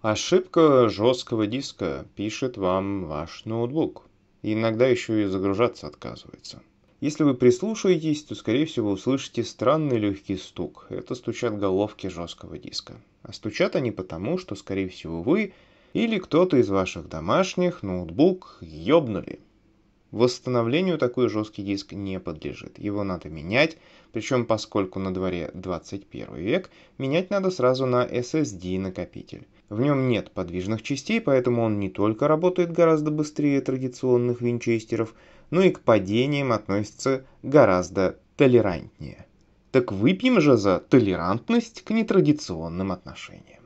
Ошибка жесткого диска пишет вам ваш ноутбук. иногда еще и загружаться отказывается. Если вы прислушаетесь, то, скорее всего, услышите странный легкий стук. Это стучат головки жесткого диска. А стучат они потому, что, скорее всего, вы или кто-то из ваших домашних ноутбук ёбнули. Восстановлению такой жесткий диск не подлежит, его надо менять, причем поскольку на дворе 21 век, менять надо сразу на SSD накопитель. В нем нет подвижных частей, поэтому он не только работает гораздо быстрее традиционных винчестеров, но и к падениям относится гораздо толерантнее. Так выпьем же за толерантность к нетрадиционным отношениям.